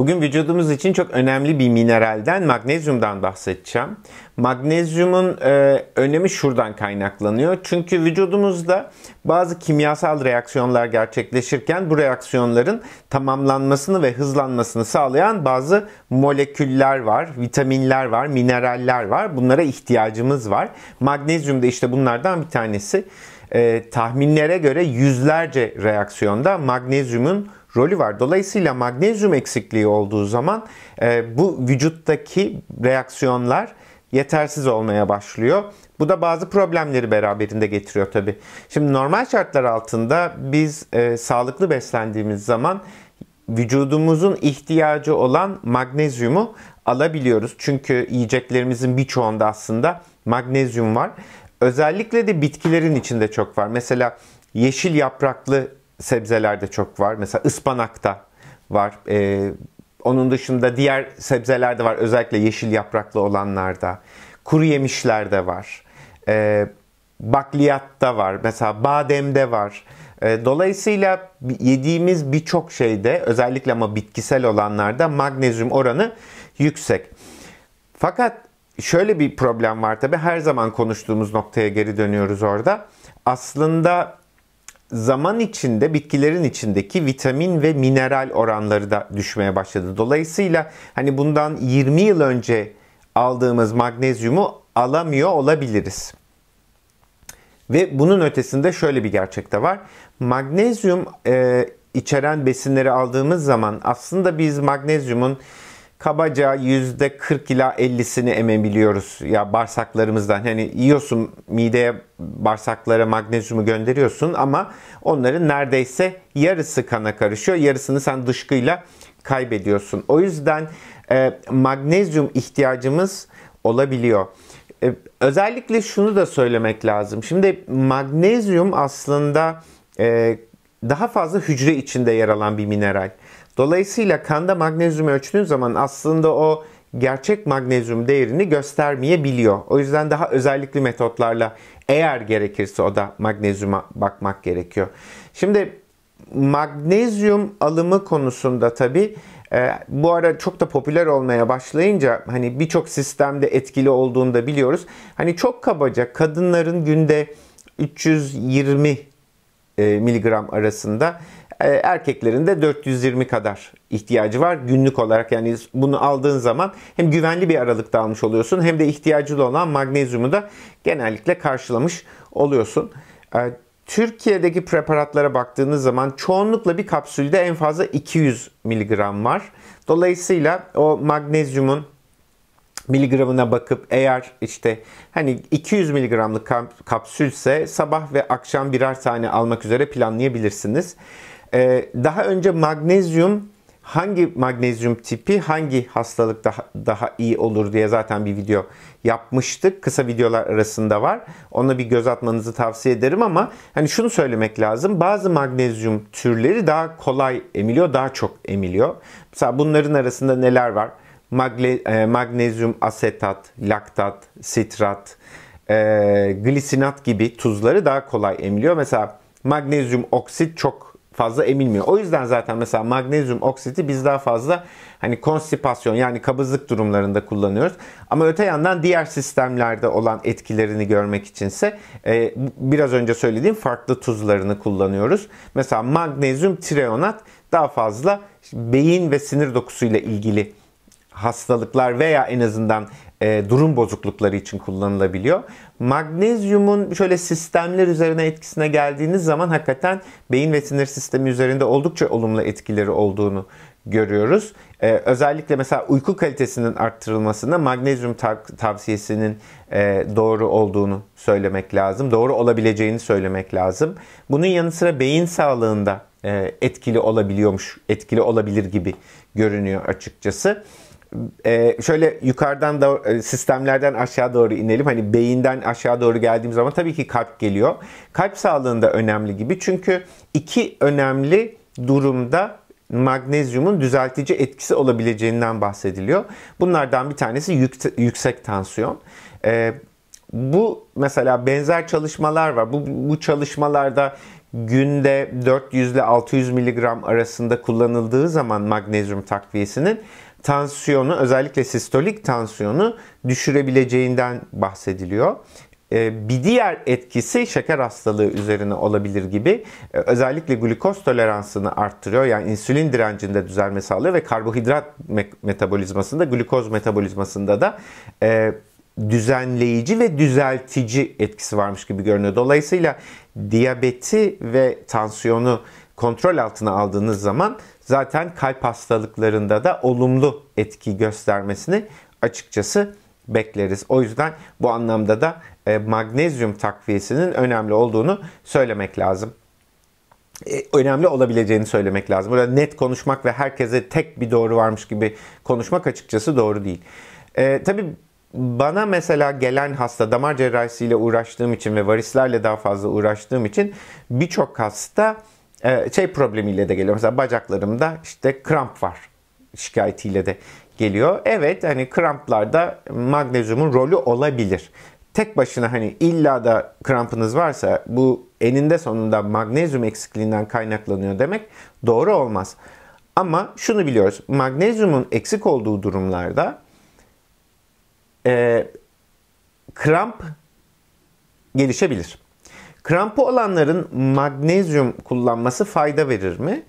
Bugün vücudumuz için çok önemli bir mineralden, magnezyumdan bahsedeceğim. Magnezyumun e, önemi şuradan kaynaklanıyor. Çünkü vücudumuzda bazı kimyasal reaksiyonlar gerçekleşirken bu reaksiyonların tamamlanmasını ve hızlanmasını sağlayan bazı moleküller var, vitaminler var, mineraller var. Bunlara ihtiyacımız var. Magnezyum da işte bunlardan bir tanesi. E, tahminlere göre yüzlerce reaksiyonda magnezyumun rolü var. Dolayısıyla magnezyum eksikliği olduğu zaman e, bu vücuttaki reaksiyonlar yetersiz olmaya başlıyor. Bu da bazı problemleri beraberinde getiriyor tabi. Şimdi normal şartlar altında biz e, sağlıklı beslendiğimiz zaman vücudumuzun ihtiyacı olan magnezyumu alabiliyoruz. Çünkü yiyeceklerimizin birçoğunda aslında magnezyum var. Özellikle de bitkilerin içinde çok var. Mesela yeşil yapraklı sebzelerde çok var. Mesela ıspanakta var. E, onun dışında diğer sebzelerde var. Özellikle yeşil yapraklı olanlarda. Kuru yemişlerde var. E, ee, bakliyatta var. Mesela bademde var. E, dolayısıyla yediğimiz birçok şeyde özellikle ama bitkisel olanlarda magnezyum oranı yüksek. Fakat şöyle bir problem var tabi her zaman konuştuğumuz noktaya geri dönüyoruz orada. Aslında zaman içinde bitkilerin içindeki vitamin ve mineral oranları da düşmeye başladı. Dolayısıyla hani bundan 20 yıl önce aldığımız magnezyumu alamıyor olabiliriz. Ve bunun ötesinde şöyle bir gerçek de var. Magnezyum e, içeren besinleri aldığımız zaman aslında biz magnezyumun kabaca yüzde %40 ila 50'sini emebiliyoruz ya bağırsaklarımızdan. Hani yiyorsun mideye bağırsaklara magnezyumu gönderiyorsun ama onların neredeyse yarısı kana karışıyor. Yarısını sen dışkıyla kaybediyorsun. O yüzden e, magnezyum ihtiyacımız olabiliyor. E, özellikle şunu da söylemek lazım. Şimdi magnezyum aslında e, daha fazla hücre içinde yer alan bir mineral. Dolayısıyla kanda magnezyumu ölçtüğün zaman aslında o gerçek magnezyum değerini göstermeyebiliyor. O yüzden daha özellikli metotlarla eğer gerekirse o da magnezyuma bakmak gerekiyor. Şimdi magnezyum alımı konusunda tabi e, bu ara çok da popüler olmaya başlayınca hani birçok sistemde etkili olduğunu da biliyoruz. Hani çok kabaca kadınların günde 320 e, miligram arasında ee, erkeklerin de 420 kadar ihtiyacı var günlük olarak. Yani bunu aldığın zaman hem güvenli bir aralıkta almış oluyorsun hem de ihtiyacı olan magnezyumu da genellikle karşılamış oluyorsun. Ee, Türkiye'deki preparatlara baktığınız zaman çoğunlukla bir kapsülde en fazla 200 miligram var. Dolayısıyla o magnezyumun miligramına bakıp eğer işte hani 200 miligramlık kapsülse sabah ve akşam birer tane almak üzere planlayabilirsiniz. Ee, daha önce magnezyum hangi magnezyum tipi hangi hastalık daha, daha iyi olur diye zaten bir video yapmıştık. Kısa videolar arasında var. Ona bir göz atmanızı tavsiye ederim ama hani şunu söylemek lazım. Bazı magnezyum türleri daha kolay emiliyor, daha çok emiliyor. Mesela bunların arasında neler var? Magne, e, magnezyum asetat, laktat, sitrat, e, glisinat gibi tuzları daha kolay emiliyor. Mesela magnezyum oksit çok fazla emilmiyor. O yüzden zaten mesela magnezyum oksiti biz daha fazla hani konstipasyon yani kabızlık durumlarında kullanıyoruz. Ama öte yandan diğer sistemlerde olan etkilerini görmek içinse e, biraz önce söylediğim farklı tuzlarını kullanıyoruz. Mesela magnezyum treonat daha fazla beyin ve sinir dokusuyla ilgili hastalıklar veya en azından e, durum bozuklukları için kullanılabiliyor. Magnezyumun şöyle sistemler üzerine etkisine geldiğiniz zaman hakikaten beyin ve sinir sistemi üzerinde oldukça olumlu etkileri olduğunu görüyoruz. Ee, özellikle mesela uyku kalitesinin arttırılmasında magnezyum ta- tavsiyesinin e, doğru olduğunu söylemek lazım. Doğru olabileceğini söylemek lazım. Bunun yanı sıra beyin sağlığında e, etkili olabiliyormuş, etkili olabilir gibi görünüyor açıkçası e, şöyle yukarıdan da e, sistemlerden aşağı doğru inelim. Hani beyinden aşağı doğru geldiğim zaman tabii ki kalp geliyor. Kalp sağlığında önemli gibi. Çünkü iki önemli durumda magnezyumun düzeltici etkisi olabileceğinden bahsediliyor. Bunlardan bir tanesi yük, yüksek tansiyon. E, bu mesela benzer çalışmalar var. Bu, bu çalışmalarda günde 400 ile 600 miligram arasında kullanıldığı zaman magnezyum takviyesinin tansiyonu özellikle sistolik tansiyonu düşürebileceğinden bahsediliyor. Ee, bir diğer etkisi şeker hastalığı üzerine olabilir gibi e, özellikle glukoz toleransını arttırıyor. Yani insülin direncinde düzelme sağlıyor ve karbohidrat metabolizmasında, glukoz metabolizmasında da e, düzenleyici ve düzeltici etkisi varmış gibi görünüyor. Dolayısıyla diyabeti ve tansiyonu kontrol altına aldığınız zaman zaten kalp hastalıklarında da olumlu etki göstermesini açıkçası bekleriz. O yüzden bu anlamda da e, magnezyum takviyesinin önemli olduğunu söylemek lazım. E, önemli olabileceğini söylemek lazım. Burada net konuşmak ve herkese tek bir doğru varmış gibi konuşmak açıkçası doğru değil. E, tabii bana mesela gelen hasta damar cerrahisiyle uğraştığım için ve varislerle daha fazla uğraştığım için birçok hasta ee, şey problemiyle de geliyor. Mesela bacaklarımda işte kramp var şikayetiyle de geliyor. Evet hani kramplarda magnezyumun rolü olabilir. Tek başına hani illa da krampınız varsa bu eninde sonunda magnezyum eksikliğinden kaynaklanıyor demek doğru olmaz. Ama şunu biliyoruz. Magnezyumun eksik olduğu durumlarda e, kramp gelişebilir. Krampı olanların magnezyum kullanması fayda verir mi?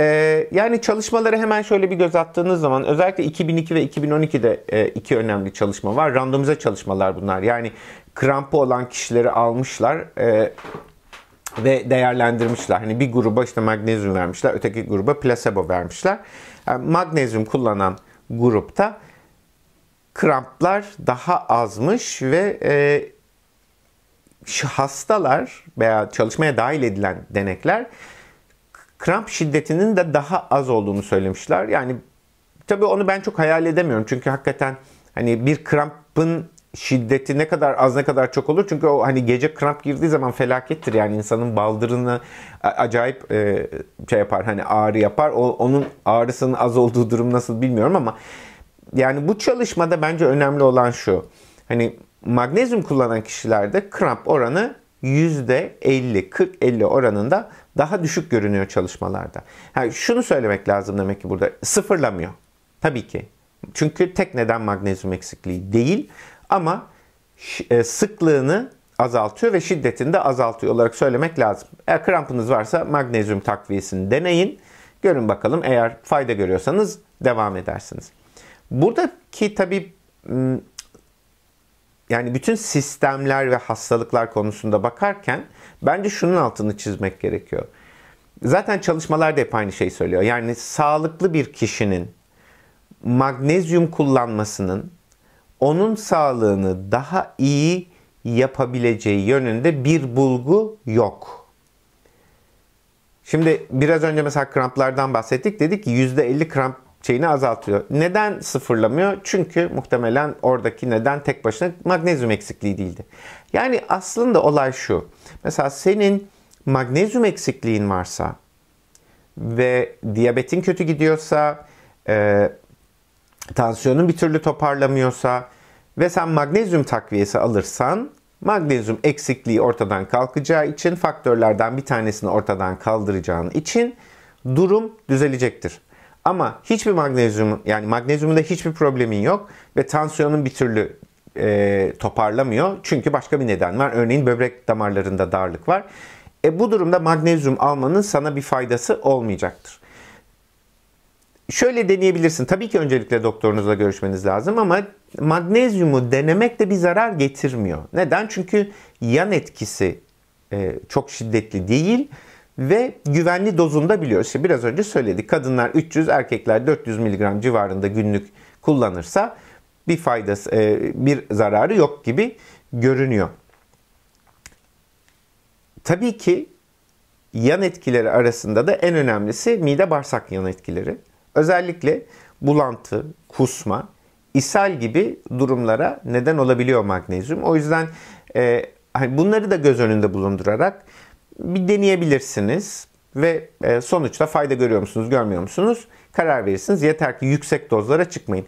Ee, yani çalışmaları hemen şöyle bir göz attığınız zaman özellikle 2002 ve 2012'de e, iki önemli çalışma var. Randomize çalışmalar bunlar. Yani krampı olan kişileri almışlar e, ve değerlendirmişler. Hani bir gruba işte magnezyum vermişler, öteki gruba plasebo vermişler. Yani e, magnezyum kullanan grupta kramplar daha azmış ve e, şu hastalar veya çalışmaya dahil edilen denekler kramp şiddetinin de daha az olduğunu söylemişler. Yani tabii onu ben çok hayal edemiyorum. Çünkü hakikaten hani bir krampın şiddeti ne kadar az ne kadar çok olur. Çünkü o hani gece kramp girdiği zaman felakettir. Yani insanın baldırını acayip e, şey yapar hani ağrı yapar. O, onun ağrısının az olduğu durum nasıl bilmiyorum ama yani bu çalışmada bence önemli olan şu. Hani Magnezyum kullanan kişilerde kramp oranı %50-40-50 oranında daha düşük görünüyor çalışmalarda. Yani şunu söylemek lazım demek ki burada sıfırlamıyor. Tabii ki. Çünkü tek neden magnezyum eksikliği değil ama e, sıklığını azaltıyor ve şiddetini de azaltıyor olarak söylemek lazım. Eğer krampınız varsa magnezyum takviyesini deneyin. Görün bakalım eğer fayda görüyorsanız devam edersiniz. Buradaki tabii yani bütün sistemler ve hastalıklar konusunda bakarken bence şunun altını çizmek gerekiyor. Zaten çalışmalar da hep aynı şeyi söylüyor. Yani sağlıklı bir kişinin magnezyum kullanmasının onun sağlığını daha iyi yapabileceği yönünde bir bulgu yok. Şimdi biraz önce mesela kramplardan bahsettik. Dedik ki %50 kramp şeyini azaltıyor. Neden sıfırlamıyor? Çünkü muhtemelen oradaki neden tek başına magnezyum eksikliği değildi. Yani aslında olay şu. Mesela senin magnezyum eksikliğin varsa ve diyabetin kötü gidiyorsa, e, tansiyonun bir türlü toparlamıyorsa ve sen magnezyum takviyesi alırsan magnezyum eksikliği ortadan kalkacağı için faktörlerden bir tanesini ortadan kaldıracağın için durum düzelecektir. Ama hiçbir magnezyum yani magnezyumunda hiçbir problemin yok ve tansiyonun bir türlü e, toparlamıyor. Çünkü başka bir neden var. Örneğin böbrek damarlarında darlık var. E, bu durumda magnezyum almanın sana bir faydası olmayacaktır. Şöyle deneyebilirsin. Tabii ki öncelikle doktorunuzla görüşmeniz lazım ama magnezyumu denemek de bir zarar getirmiyor. Neden? Çünkü yan etkisi e, çok şiddetli değil ve güvenli dozunda biliyoruz. İşte biraz önce söyledik. Kadınlar 300, erkekler 400 mg civarında günlük kullanırsa bir faydası, e, bir zararı yok gibi görünüyor. Tabii ki yan etkileri arasında da en önemlisi mide bağırsak yan etkileri. Özellikle bulantı, kusma, ishal gibi durumlara neden olabiliyor magnezyum. O yüzden e, hani bunları da göz önünde bulundurarak bir deneyebilirsiniz ve e, sonuçta fayda görüyor musunuz, görmüyor musunuz? Karar verirsiniz. Yeter ki yüksek dozlara çıkmayın.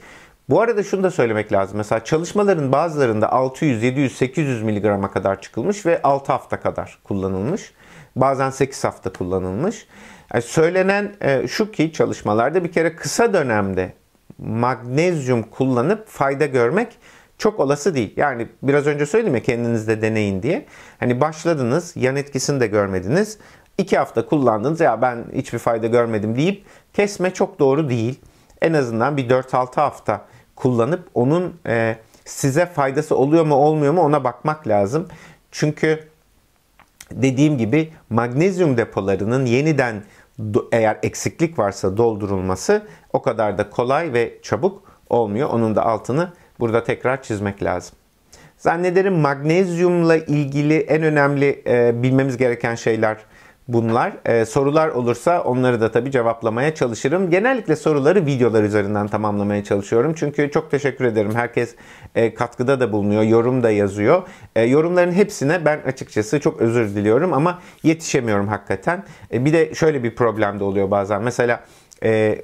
Bu arada şunu da söylemek lazım. Mesela çalışmaların bazılarında 600, 700, 800 miligrama kadar çıkılmış ve 6 hafta kadar kullanılmış. Bazen 8 hafta kullanılmış. Yani söylenen e, şu ki çalışmalarda bir kere kısa dönemde magnezyum kullanıp fayda görmek çok olası değil. Yani biraz önce söyledim ya kendinizde deneyin diye. Hani başladınız, yan etkisini de görmediniz. İki hafta kullandınız ya ben hiçbir fayda görmedim deyip kesme çok doğru değil. En azından bir 4-6 hafta kullanıp onun e, size faydası oluyor mu olmuyor mu ona bakmak lazım. Çünkü dediğim gibi magnezyum depolarının yeniden eğer eksiklik varsa doldurulması o kadar da kolay ve çabuk olmuyor. Onun da altını burada tekrar çizmek lazım. Zannederim magnezyumla ilgili en önemli e, bilmemiz gereken şeyler bunlar. E, sorular olursa onları da tabii cevaplamaya çalışırım. Genellikle soruları videolar üzerinden tamamlamaya çalışıyorum. Çünkü çok teşekkür ederim. Herkes e, katkıda da bulunuyor, yorum da yazıyor. E, yorumların hepsine ben açıkçası çok özür diliyorum ama yetişemiyorum hakikaten. E, bir de şöyle bir problem de oluyor bazen. Mesela... E,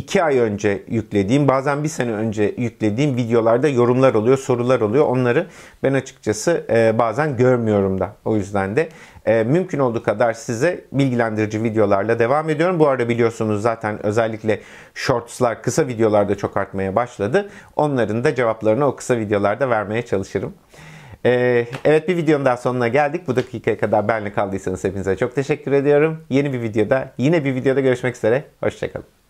2 ay önce yüklediğim, bazen bir sene önce yüklediğim videolarda yorumlar oluyor, sorular oluyor. Onları ben açıkçası e, bazen görmüyorum da. O yüzden de e, mümkün olduğu kadar size bilgilendirici videolarla devam ediyorum. Bu arada biliyorsunuz zaten özellikle shortslar, kısa videolarda çok artmaya başladı. Onların da cevaplarını o kısa videolarda vermeye çalışırım. Ee, evet bir videonun daha sonuna geldik. Bu dakikaya kadar benle kaldıysanız hepinize çok teşekkür ediyorum. Yeni bir videoda, yine bir videoda görüşmek üzere. Hoşçakalın.